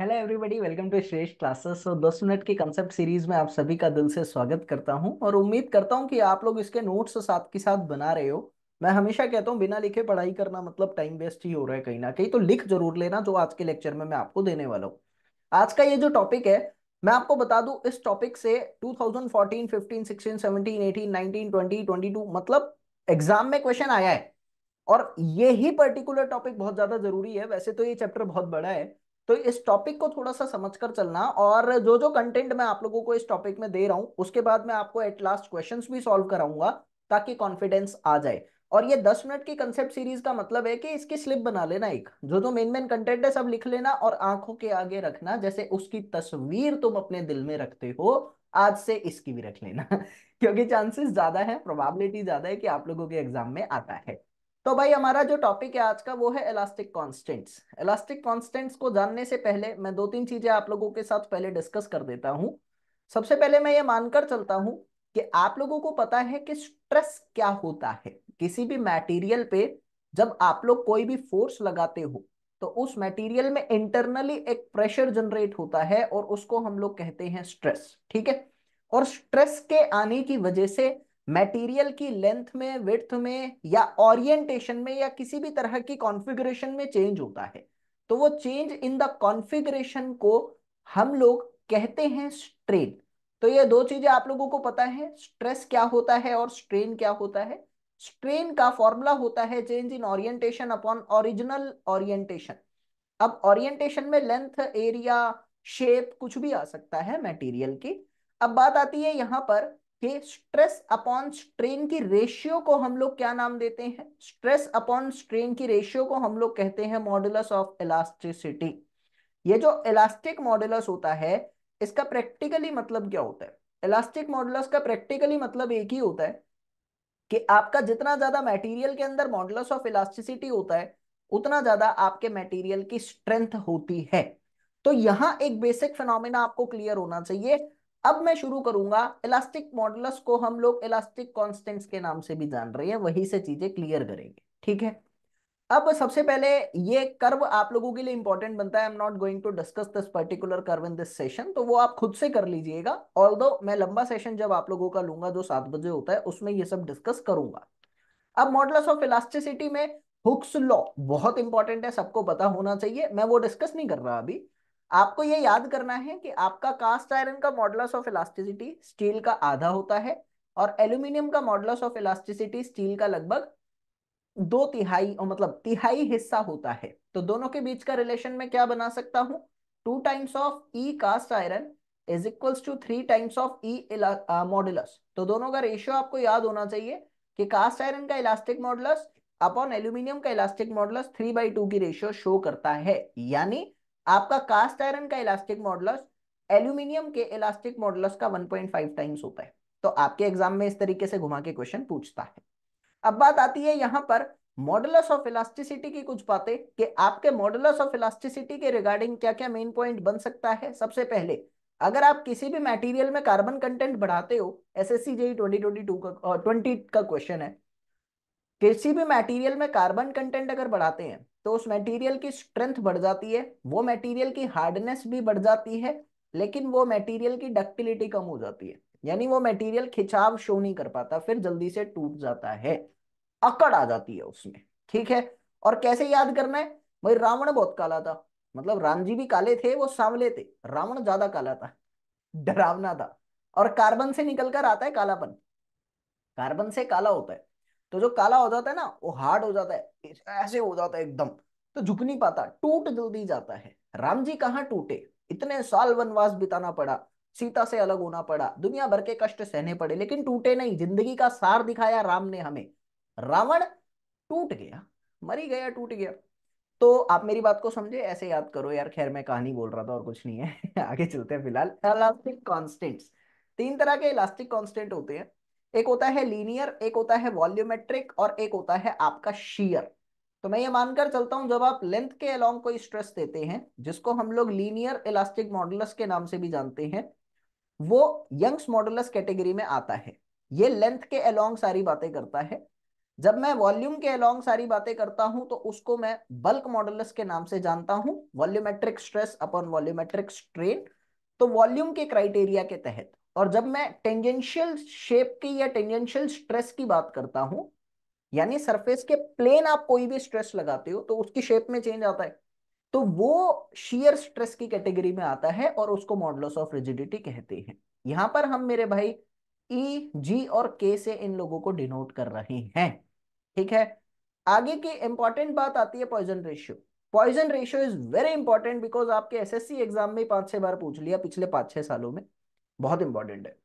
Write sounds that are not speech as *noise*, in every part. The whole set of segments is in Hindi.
hello everybody welcome to Shreshth classes so दस मिनट की कंसेप्ट सीरीज में आप सभी का दिल से स्वागत करता हूं और उम्मीद करता हूं कि आप लोग इसके नोट्स साथ के साथ बना रहे हो मैं हमेशा कहता हूं बिना लिखे पढ़ाई करना मतलब टाइम वेस्ट ही हो रहा है कहीं ना कहीं तो लिख जरूर लेना जो आज के लेक्चर में मैं आपको देने वाला हूँ आज का ये जो टॉपिक है मैं आपको बता दू इस टॉपिक से fifteen sixteen seventeen eighteen nineteen twenty twenty two मतलब एग्जाम में क्वेश्चन आया है और ये ही पर्टिकुलर टॉपिक बहुत ज्यादा जरूरी है वैसे तो ये चैप्टर बहुत बड़ा है तो इस टॉपिक को थोड़ा सा समझकर चलना और जो जो कंटेंट मैं आप लोगों को इस टॉपिक में दे रहा हूं उसके बाद मैं आपको एट लास्ट क्वेश्चन भी सॉल्व कराऊंगा ताकि कॉन्फिडेंस आ जाए और ये दस मिनट की कंसेप्ट सीरीज का मतलब है कि इसकी स्लिप बना लेना एक जो जो मेन मेन कंटेंट है सब लिख लेना और आंखों के आगे रखना जैसे उसकी तस्वीर तुम अपने दिल में रखते हो आज से इसकी भी रख लेना *laughs* क्योंकि चांसेस ज्यादा है प्रोबेबिलिटी ज्यादा है कि आप लोगों के एग्जाम में आता है तो भाई हमारा जो टॉपिक है आज का वो है इलास्टिक कांस्टेंट्स इलास्टिक कांस्टेंट्स को जानने से पहले मैं दो तीन चीजें आप लोगों के साथ पहले डिस्कस कर देता हूँ सबसे पहले मैं ये मानकर चलता हूँ कि आप लोगों को पता है कि स्ट्रेस क्या होता है किसी भी मटेरियल पे जब आप लोग कोई भी फोर्स लगाते हो तो उस मटेरियल में इंटरनली एक प्रेशर जनरेट होता है और उसको हम लोग कहते हैं स्ट्रेस ठीक है और स्ट्रेस के आने की वजह से मटेरियल की लेंथ में विथ में या ओरिएंटेशन में या किसी भी तरह की कॉन्फ़िगरेशन में चेंज होता है तो वो चेंज इन द कॉन्फ़िगरेशन को हम लोग कहते हैं स्ट्रेन तो ये दो चीजें आप लोगों को पता है स्ट्रेस क्या होता है और स्ट्रेन क्या होता है स्ट्रेन का फॉर्मूला होता है change in orientation upon original orientation अब ऑरियंटेशन में लेंथ एरिया शेप कुछ भी आ सकता है मटेरियल की अब बात आती है यहां पर के स्ट्रेस अपॉन स्ट्रेन की रेशियो को हम लोग क्या नाम देते हैं स्ट्रेस अपॉन स्ट्रेन की रेशियो को हम लोग कहते हैं मॉडुलस ऑफ इलास्टिसिटी ये जो इलास्टिक मॉडुलस होता है इसका प्रैक्टिकली मतलब क्या होता है इलास्टिक मॉडुलस का प्रैक्टिकली मतलब एक ही होता है कि आपका जितना ज्यादा मेटीरियल के अंदर मॉडुलस ऑफ इलास्टिसिटी होता है उतना ज्यादा आपके मेटीरियल की स्ट्रेंथ होती है तो यहां एक बेसिक फिनोमिना आपको क्लियर होना चाहिए अब मैं शुरू करूंगा इलास्टिक मॉडुलस को हम लोग इलास्टिक कांस्टेंट्स के नाम से भी जान रहे हैं वही से चीजें क्लियर करेंगे ठीक है अब सबसे पहले ये कर्व आप लोगों के लिए इंपॉर्टेंट बनता है I am not going to discuss this particular curve in this session तो वो आप खुद से कर लीजिएगा ऑल मैं लंबा सेशन जब आप लोगों का लूंगा जो सात बजे होता है उसमें ये सब डिस्कस करूंगा अब मॉडलस ऑफ इलास्टिसिटी में हुक्स लॉ बहुत इंपॉर्टेंट है सबको पता होना चाहिए मैं वो डिस्कस नहीं कर रहा अभी आपको यह याद करना है कि आपका कास्ट आयरन का मॉडलस ऑफ इलास्टिसिटी स्टील का आधा होता है और एल्यूमिनियम का मॉडलस ऑफ इलास्टिसिटी स्टील का लगभग दो तिहाई मतलब तिहाई हिस्सा होता है तो दोनों के बीच का रिलेशन में क्या बना सकता हूं two times of E cast iron is equals to three times of E modulus तो दोनों का रेशियो आपको याद होना चाहिए कि कास्ट आयरन का इलास्टिक मॉडुलस अपॉन एल्यूमिनियम का elastic model three by two की रेशियो शो करता है यानी आपका कास्ट आयरन का इलास्टिक मॉडलस एल्यूमिनियम के इलास्टिक मॉडलस का 1.5 टाइम्स होता है तो आपके एग्जाम में इस तरीके से घुमा के क्वेश्चन पूछता है अब बात आती है यहां पर मॉडलस ऑफ इलास्टिसिटी की कुछ बातें कि आपके मॉडलस ऑफ इलास्टिसिटी के रिगार्डिंग क्या क्या मेन पॉइंट बन सकता है सबसे पहले अगर आप किसी भी मटेरियल में कार्बन कंटेंट बढ़ाते हो S S C JE twenty twenty two का ट्वेंटी का क्वेश्चन है किसी भी मटेरियल में कार्बन कंटेंट अगर बढ़ाते हैं तो उस मटेरियल की स्ट्रेंथ बढ़ जाती है वो मटेरियल की हार्डनेस भी बढ़ जाती है लेकिन वो मटेरियल की डक्टिलिटी कम हो जाती है यानी वो मटेरियल खिंचाव शो नहीं कर पाता फिर जल्दी से टूट जाता है अकड़ आ जाती है उसमें ठीक है और कैसे याद करना है भाई रावण बहुत काला था मतलब राम जी भी काले थे वो सांवले थे रावण ज्यादा काला था डरावना था और कार्बन से निकलकर आता है कालापन कार्बन से काला होता है तो जो काला हो जाता है ना वो हार्ड हो जाता है ऐसे हो जाता है एकदम तो झुक नहीं पाता टूट जल्दी जाता है राम जी कहाँ टूटे इतने साल वनवास बिताना पड़ा सीता से अलग होना पड़ा दुनिया भर के कष्ट सहने पड़े लेकिन टूटे नहीं जिंदगी का सार दिखाया राम ने हमें रावण टूट गया मरी गया टूट गया तो आप मेरी बात को समझे ऐसे याद करो यार खैर मैं कहानी बोल रहा था और कुछ नहीं है *laughs* आगे चलते हैं फिलहाल इलास्टिक कॉन्स्टेंट्स तीन तरह के इलास्टिक कॉन्स्टेंट होते हैं एक होता है लीनियर एक होता है वॉल्यूमेट्रिक और एक होता है आपका शीयर तो मैं ये मानकर चलता हूं जब आप लेंथ के अलोंग कोई स्ट्रेस देते हैं जिसको हम लोग लीनियर इलास्टिक मॉडुलस के नाम से भी जानते हैं वो यंग्स मॉडुलस कैटेगरी में आता है ये लेंथ के अलॉन्ग सारी बातें करता है जब मैं वॉल्यूम के अलोंग सारी बातें करता हूं तो उसको मैं बल्क मॉडुलस के नाम से जानता हूं volumetric stress upon volumetric strain तो वॉल्यूम के क्राइटेरिया के तहत और जब मैं टेंजेंशियल शेप की या टेंजेंशियल स्ट्रेस की बात करता हूं यानी सरफेस के प्लेन आप कोई भी स्ट्रेस लगाते हो तो उसकी शेप में चेंज आता है तो वो शियर स्ट्रेस की कैटेगरी में आता है और उसको मॉडल्स ऑफ रिजिडिटी कहते हैं यहां पर हम मेरे भाई ई e, जी और के से इन लोगों को डिनोट कर रहे हैं ठीक है आगे की इंपॉर्टेंट बात आती है Poisson ratio Poisson ratio is very important because आपके सी एग्जाम में पांच छह बार पूछ लिया पिछले पांच छह सालों में बहुत इंपॉर्टेंट है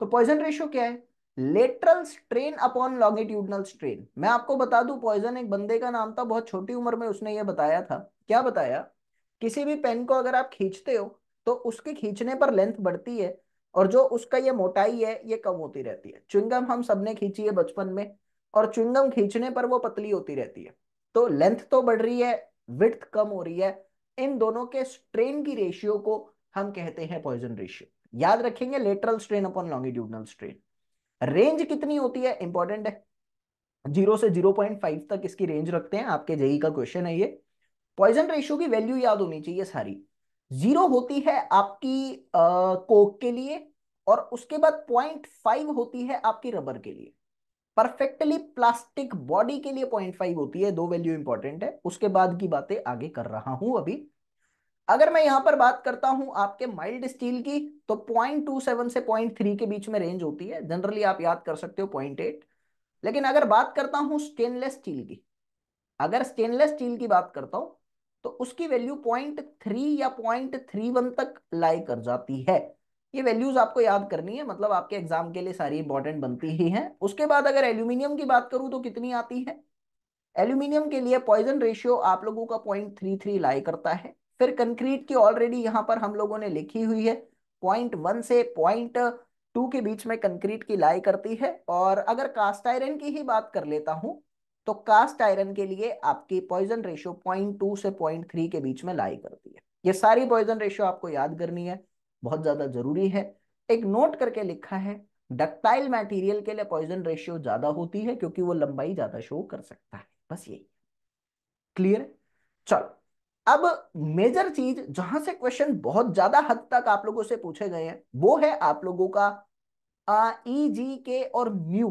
तो पॉइजन रेशियो क्या है lateral strain upon longitudinal strain मैं आपको बता दू पॉइजन एक बंदे का नाम था बहुत छोटी उम्र में उसने ये बताया था क्या बताया किसी भी पेन को अगर आप खींचते हो तो उसके खींचने पर लेंथ बढ़ती है और जो उसका ये मोटाई है ये कम होती रहती है चुंगम हम सबने खींची है बचपन में और चुंगम खींचने पर वो पतली होती रहती है तो लेंथ तो बढ़ रही है विथ कम हो रही है इन दोनों के स्ट्रेन की रेशियो को हम कहते हैं पॉइजन रेशियो याद रखेंगे lateral strain upon longitudinal strain range कितनी होती है इंपॉर्टेंट है जीरो से जीरो पॉइंट फाइव तक इसकी रेंज रखते हैं आपके जेई e का क्वेश्चन है ये पॉइजन रेशियो की वैल्यू याद होनी चाहिए सारी जीरो होती है आपकी आ, कोक के लिए और उसके बाद पॉइंट फाइव होती है आपकी रबर के लिए परफेक्टली प्लास्टिक बॉडी के लिए पॉइंट फाइव होती है दो वैल्यू इंपॉर्टेंट है उसके बाद की बातें आगे कर रहा हूं अभी अगर मैं यहां पर बात करता हूं आपके माइल्ड स्टील की तो 0.27 से 0.3 के बीच में रेंज होती है जनरली आप याद कर सकते हो 0.8 लेकिन अगर बात करता हूं स्टेनलेस स्टील की अगर स्टेनलेस स्टील की बात करता हूं तो उसकी वैल्यू पॉइंट थ्री या पॉइंट थ्री वन तक लाई कर जाती है ये वैल्यूज आपको याद करनी है मतलब आपके एग्जाम के लिए सारी इंपॉर्टेंट बनती ही है उसके बाद अगर एल्यूमिनियम की बात करूं तो कितनी आती है एल्यूमिनियम के लिए पॉइजन रेशियो आप लोगों का पॉइंट थ्री थ्री लाई करता है फिर कंक्रीट की ऑलरेडी यहाँ पर हम लोगों ने लिखी हुई है पॉइंट वन से पॉइंट टू के बीच में कंक्रीट की लाई करती है और अगर कास्ट आयरन की ही बात कर लेता हूँ तो कास्ट आयरन के लिए आपकी पॉइजन रेशियो पॉइंट टू से पॉइंट थ्री के बीच में लाई करती है ये सारी पॉइजन रेशियो आपको याद करनी है बहुत ज्यादा जरूरी है एक नोट करके लिखा है डक्टाइल मटेरियल के लिए पॉइजन रेशियो ज्यादा होती है क्योंकि वो लंबाई ज्यादा शो कर सकता है बस यही क्लियर चलो अब मेजर चीज जहां से क्वेश्चन बहुत ज्यादा हद तक आप लोगों से पूछे गए हैं वो है आप लोगों का ई जी के और म्यू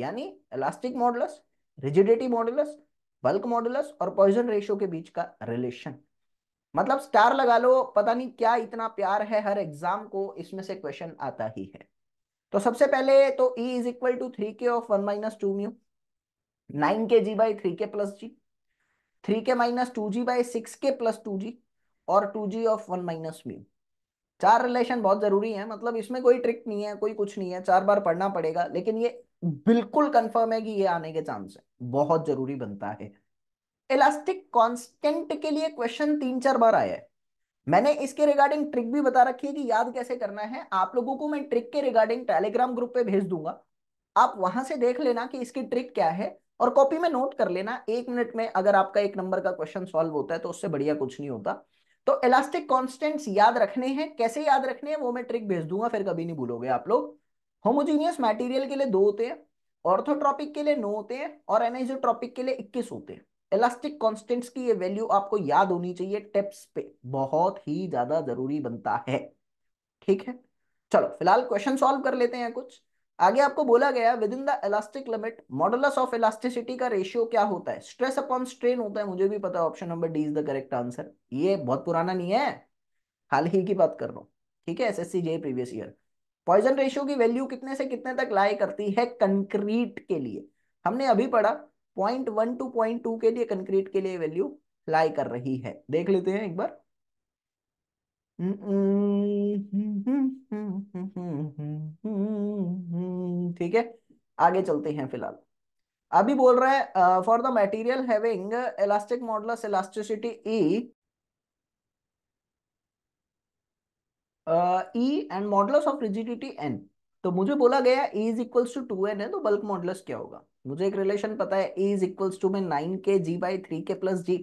यानी elastic modulus rigidity modulus bulk modulus और पॉइजन रेशियो के बीच का रिलेशन मतलब स्टार लगा लो पता नहीं क्या इतना प्यार है हर एग्जाम को इसमें से क्वेश्चन आता ही है तो सबसे पहले तो E is equal to three K of one minus two mu nine K G by three K plus G three K minus two G by six K plus two G और two G of one minus mu चार रिलेशन बहुत जरूरी है मतलब इसमें कोई ट्रिक नहीं है कोई कुछ नहीं है चार बार पढ़ना पड़ेगा लेकिन ये बिल्कुल कंफर्म है कि ये आने के चांस है बहुत जरूरी बनता है इलास्टिक कांस्टेंट के लिए क्वेश्चन तीन चार बार आया है मैंने इसके रिगार्डिंग ट्रिक भी बता रखी है कि याद कैसे करना है आप लोगों को मैं ट्रिक के रिगार्डिंग टेलीग्राम ग्रुप पे भेज दूंगा आप वहां से देख लेना कि इसकी ट्रिक क्या है और कॉपी में नोट कर लेना एक मिनट में अगर आपका एक नंबर का क्वेश्चन सॉल्व होता है तो उससे बढ़िया कुछ नहीं होता तो इलास्टिक कॉन्स्टेंट्स याद रखने हैं कैसे याद रखने हैं वो मैं ट्रिक भेज दूंगा फिर कभी नहीं भूलोगे आप लोग होमोजीनियस मटेरियल के लिए दो होते हैं ऑर्थोट्रॉपिक के लिए नो होते हैं और एनाइजोट्रॉपिक के लिए इक्कीस होते हैं इलास्टिक कॉन्स्टेंट्स की ये वैल्यू आपको याद होनी चाहिए टिप्स पे बहुत ही ज्यादा जरूरी बनता है ठीक है चलो फिलहाल क्वेश्चन सॉल्व कर लेते हैं कुछ आगे आपको बोला गया within the elastic limit modulus of elasticity का रेशियो क्या होता है स्ट्रेस अपॉन स्ट्रेन होता है मुझे भी पता है option number D is the correct answer ये बहुत पुराना नहीं है हाल ही की बात कर रहा हूँ ठीक है S S C J previous year Poisson ratio की वैल्यू कितने से कितने तक लाई करती है कंक्रीट के लिए हमने अभी पढ़ा point one to point two के लिए कंक्रीट के लिए वैल्यू लाई कर रही है देख लेते हैं एक बार ठीक है आगे चलते हैं फिलहाल अभी बोल रहा है for the material having elastic modulus elasticity E E and modulus of rigidity N तो मुझे बोला गया A is equals to two N है तो बल्क मॉडल्स क्या होगा मुझे एक रिलेशन पता है ए इज इक्वल्स टू में nine K G by three K plus G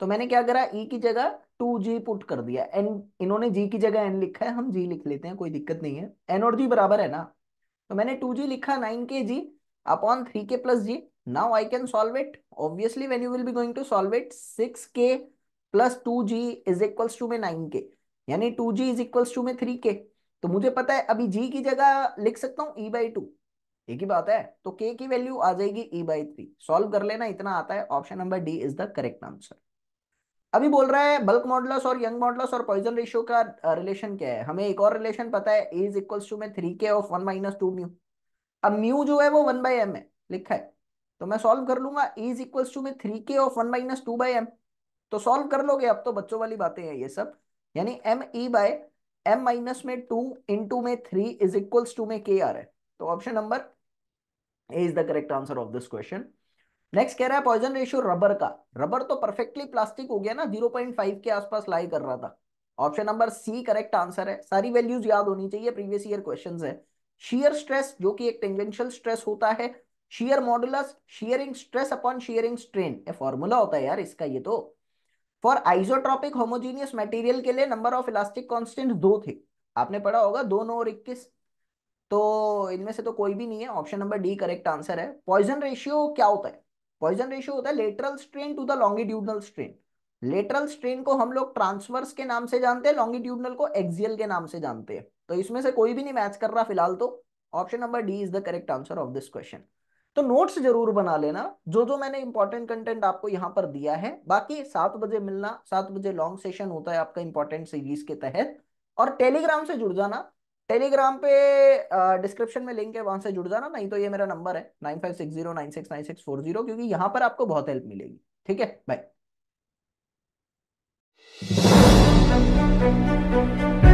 तो मैंने क्या करा ई e की जगह टू जी पुट कर दिया एन इन्होंने जी की जगह एन लिखा है हम जी लिख लेते हैं कोई दिक्कत नहीं है एन और जी बराबर है ना तो मैंने टू जी लिखा nine K G upon three K plus G now I can solve it obviously when you will be going to solve it six K plus two G is equals to में नाइन के यानी two G is equals to में थ्री के तो मुझे पता है अभी जी की जगह लिख सकता हूँ ई बाई टू एक ही बात है तो के की वैल्यू आ जाएगी ई बाई थ्री सॉल्व कर लेना इतना आता है option number D is the correct answer अभी बोल रहा है बल्क मॉडलस और यंग मॉडलस और पॉइजन रेशियो का रिलेशन क्या है हमें एक और रिलेशन पता है एज इक्वल टू में three K of one minus two mu अब म्यू जो है वो वन बाई एम है लिखा है तो मैं सॉल्व कर लूंगा एज इक्वल टू में three K of one minus two by M तो सॉल्व कर लोगे अब तो बच्चों वाली बातें हैं ये सब यानी M E by M minus में टू इंटू में थ्री इज इक्वल्स टू में के आर है तो option number A is the correct answer of this question next कह रहा है पॉइजन रेशियो रबर का रबर तो परफेक्टली प्लास्टिक हो गया ना 0.5 के आसपास लाई कर रहा था option number C correct answer है सारी वैल्यूज याद होनी चाहिए प्रीवियस ईयर क्वेश्चंस है शीयर स्ट्रेस जो कि एक टेंजेंशियल स्ट्रेस होता है shear modulus shearing stress upon shearing strain ये फॉर्मूला होता है यार इसका ये तो फॉर आइसोट्रॉपिक होमोजीनियस मटेरियल के लिए नंबर ऑफ इलास्टिक कांस्टेंट दो थे आपने पढ़ा होगा दो नौ और इक्कीस तो इनमें से तो कोई भी नहीं है option number D correct answer है पॉइजन रेशियो क्या होता है पॉइजन रेशियो होता है lateral strain to the longitudinal strain lateral strain को हम लोग ट्रांसवर्स के नाम से जानते हैं लॉन्गिट्यूडनल को एक्सियल के नाम से जानते हैं तो इसमें से कोई भी नहीं मैच कर रहा फिलहाल तो option number D is the correct answer of this question तो नोट्स जरूर बना लेना जो जो मैंने इंपॉर्टेंट कंटेंट आपको यहाँ पर दिया है बाकी सात बजे मिलना सात बजे लॉन्ग सेशन होता है आपका इंपॉर्टेंट सीरीज के तहत और टेलीग्राम से जुड़ जाना टेलीग्राम पे डिस्क्रिप्शन में लिंक है वहां से जुड़ जाना नहीं तो ये मेरा नंबर है nine five six zero nine six nine six four zero क्योंकि यहाँ पर आपको बहुत हेल्प मिलेगी ठीक है बाय